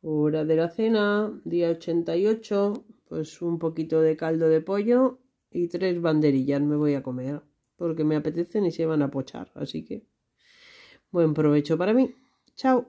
Hora de la cena, día 88, pues un poquito de caldo de pollo y tres banderillas me voy a comer, porque me apetecen y se van a pochar, así que buen provecho para mí. Chao.